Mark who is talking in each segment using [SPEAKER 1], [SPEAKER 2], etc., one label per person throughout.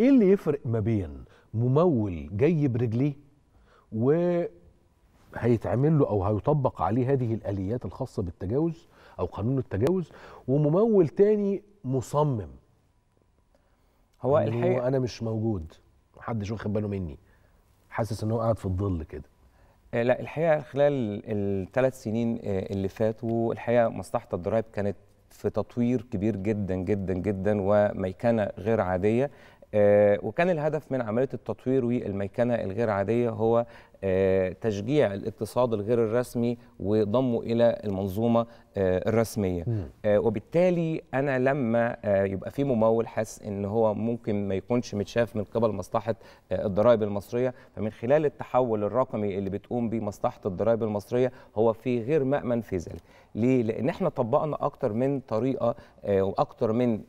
[SPEAKER 1] ايه اللي يفرق ما بين ممول جاي برجليه وهيتعمل له او هيطبق عليه هذه الاليات الخاصه بالتجاوز او قانون التجاوز وممول تاني مصمم هو يعني الحقيقه هو انا مش موجود محدش واخد باله مني حاسس ان هو قاعد في الظل كده
[SPEAKER 2] آه، لا الحقيقه خلال الثلاث سنين آه، اللي فاتوا الحقيقه مصلحه الضرائب كانت في تطوير كبير جدا جدا جدا وميكنه غير عاديه آه، وكان الهدف من عمليه التطوير والميكنه الغير عاديه هو آه، تشجيع الاقتصاد الغير الرسمي وضمه الى المنظومه آه، الرسميه آه، وبالتالي انا لما يبقى في ممول حاسس ان هو ممكن ما يكونش متشاف من قبل مصلحه الضرائب المصريه فمن خلال التحول الرقمي اللي بتقوم به مصلحه الضرائب المصريه هو في غير مامن في ذلك ليه لان احنا طبقنا اكتر من طريقه واكتر من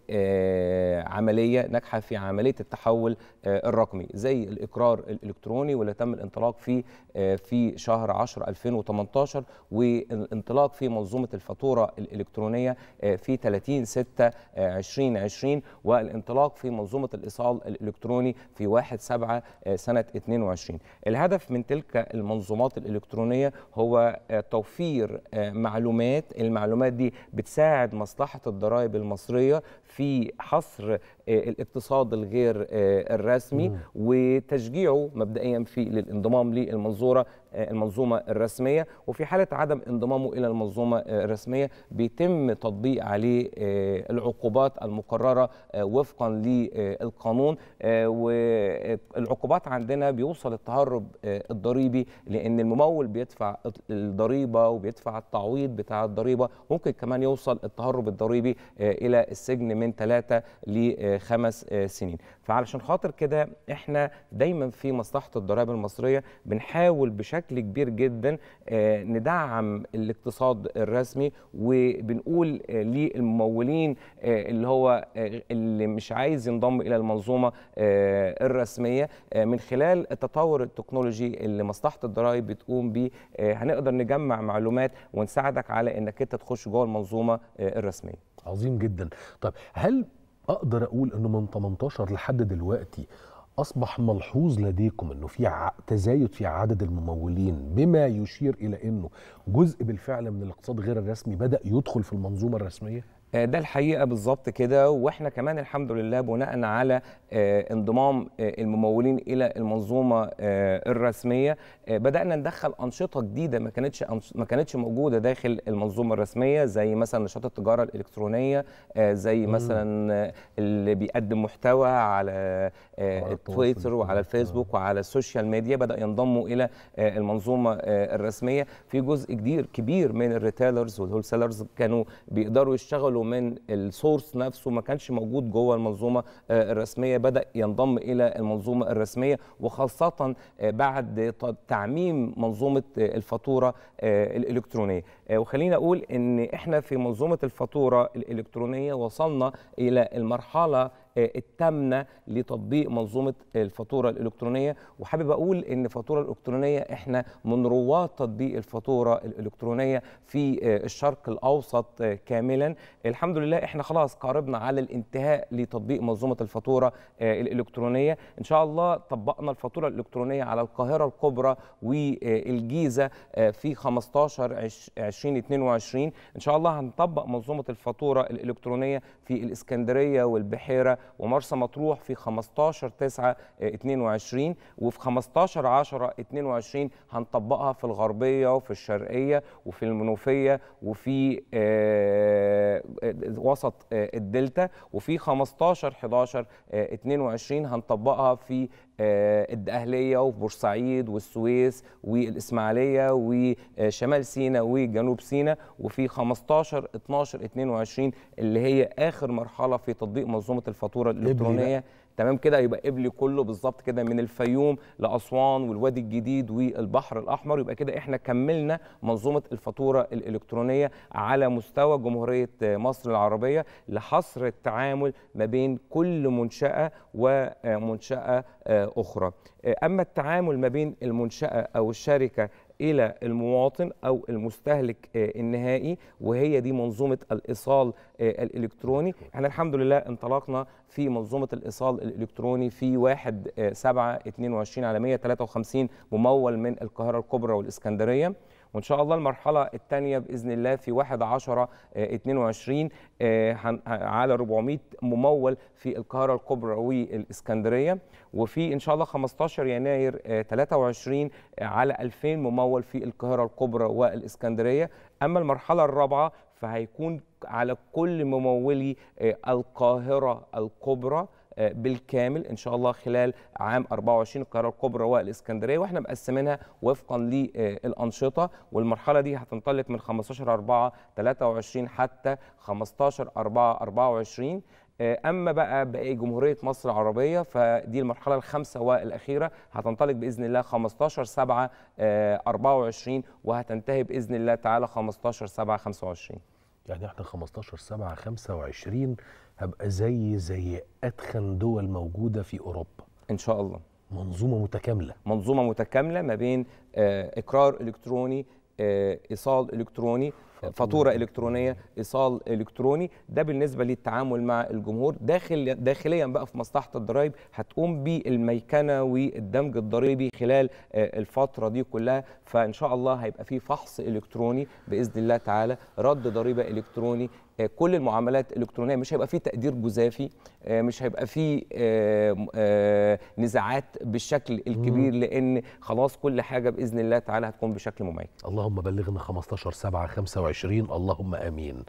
[SPEAKER 2] عمليه ناجحه في عمليه التحول الرقمي زي الاقرار الالكتروني واللي تم الانطلاق فيه آه، في شهر 10 2018 وانطلاق في منظومه الفاتوره الالكترونيه آه، في 30 6 2020 والانطلاق في منظومه الايصال الالكتروني في 1 7 آه، سنه 22 الهدف من تلك المنظومات الالكترونيه هو توفير معلومات المعلومات دي بتساعد مصلحه الضرائب المصريه في حصر آه، الاقتصاد الغير آه، الرسمي وتشجيعه مبدئيا في للانضمام للمنظوره آه، المنظومه الرسميه وفي حاله عدم انضمامه الى المنظومه آه، الرسميه بيتم تطبيق عليه آه، العقوبات المقرره وفقا للقانون والعقوبات عندنا بيوصل التهرب الضريبي لان الممول بيدفع الضريبه وبيدفع التعويض بتاع الضريبه ممكن كمان يوصل التهرب الضريبي الى السجن من ثلاثه لخمس سنين فعلشان خاطر كده احنا دايما في مصلحه الضرائب المصريه بنحاول بشكل بشكل كبير جدا آه، ندعم الاقتصاد الرسمي وبنقول آه، للممولين آه، اللي هو اللي مش عايز ينضم الى المنظومه الرسميه من خلال التطور التكنولوجي اللي مصلحه الضرائب بتقوم بيه هنقدر نجمع معلومات ونساعدك على انك انت تخش جوه المنظومه
[SPEAKER 1] الرسميه. عظيم جدا. طب هل اقدر اقول انه من 18 لحد دلوقتي أصبح ملحوظ لديكم أنه في تزايد في عدد الممولين بما يشير إلى أنه جزء بالفعل من الاقتصاد غير الرسمي بدأ يدخل في المنظومة الرسمية؟
[SPEAKER 2] آه، ده الحقيقه بالظبط كده واحنا كمان الحمد لله بناء على آه، انضمام آه، الممولين الى المنظومه الرسميه بدانا ندخل انشطه جديده ما كانتش ما كانتش موجوده داخل المنظومه الرسميه زي مثلا نشاط التجاره الالكترونيه زي مثلا اللي بيقدم محتوى على تويتر وعلى الفيسبوك وعلى السوشيال ميديا بدا ينضموا الى المنظومه الرسميه في جزء كبير كبير من الريتيلرز والهول سيلرز كانوا بيقدروا يشتغلوا له من السورس نفسه ما كانش موجود جوه المنظومه آه، الرسميه بدا ينضم الى المنظومه الرسميه وخاصه آه، بعد تعميم منظومه آه، الفاتوره الالكترونيه وخلينا اقول ان احنا في منظومه الفاتوره الالكترونيه وصلنا الى المرحله التامنه لتطبيق منظومه الفاتوره الالكترونيه وحابب اقول ان الفاتوره الالكترونيه احنا من رواد تطبيق الفاتوره الالكترونيه في آه، الشرق الاوسط آه، كاملا الحمد لله احنا خلاص قاربنا على الانتهاء لتطبيق منظومه الفاتوره آه، الالكترونيه ان شاء الله طبقنا الفاتوره الالكترونيه على القاهره الكبرى والجيزه في 15 2022 ان شاء الله هنطبق منظومه الفاتوره الالكترونيه في الاسكندريه والبحيره ومرسى مطروح في 15 9 22 وفي 15 10 22 هنطبقها في الغربيه وفي الشرقيه وفي المنوفيه وفي آه، وسط آه، الدلتا وفي 15 11 22 هنطبقها في آه، الدقهلية وبورسعيد والسويس والإسماعيلية وشمال سينا وجنوب سينا وفي 15 12 22 اللي هي آخر مرحلة في تطبيق منظومة الفاتورة الإلكترونية تمام كده يبقى قبلي كله بالظبط كده من الفيوم لاسوان والوادي الجديد والبحر الاحمر يبقى كده احنا كملنا منظومه الفاتوره الالكترونيه على مستوى جمهوريه مصر العربيه لحصر التعامل ما بين كل منشاه ومنشاه اخرى اما التعامل ما بين المنشاه او الشركه الى المواطن او المستهلك آه، النهائي وهي دي منظومه الايصال آه، الالكتروني احنا الحمد لله انطلقنا في منظومه الايصال الالكتروني في 1 7 22 على 153 ممول من القاهره الكبرى والاسكندريه وان شاء الله المرحله الثانيه باذن الله في 1 10 22 على 400 ممول في القاهره الكبرى والاسكندريه وفي ان شاء الله 15 يناير 23 آه، آه، على 2000 ممول في القاهره الكبرى والاسكندريه اما المرحله الرابعه فهيكون على كل ممولي آه، القاهره الكبرى آه، بالكامل ان شاء الله خلال عام 24 القاهره الكبرى والاسكندريه واحنا مقسمينها وفقا للانشطه والمرحله دي هتنطلق من 15 4 23 حتى 15 4 24 اما بقى باقي جمهوريه مصر العربيه فدي المرحله الخامسه والاخيره هتنطلق باذن الله 15 7 24 وهتنتهي باذن الله تعالى 15 7 25
[SPEAKER 1] يعني احنا 15 7 25 هبقى زي زي اتخن دول موجوده في اوروبا ان شاء الله منظومه متكامله
[SPEAKER 2] منظومه متكامله ما بين آه، اقرار الكتروني آه، ايصال الكتروني فاتوره الكترونيه ايصال الكتروني ده بالنسبه للتعامل مع الجمهور داخل داخليا بقى في مصلحه الضرائب هتقوم بالميكنه والدمج الضريبي خلال آه، الفتره دي كلها فان شاء الله هيبقى في فحص الكتروني باذن الله تعالى رد ضريبه الكتروني آه، كل المعاملات الالكترونيه مش هيبقى فيه تقدير جزافي آه، مش هيبقى فيه آه، نزاعات بالشكل الكبير لان خلاص كل حاجه باذن الله تعالى هتكون بشكل مميز
[SPEAKER 1] اللهم بلغنا 15 7 25 اللهم امين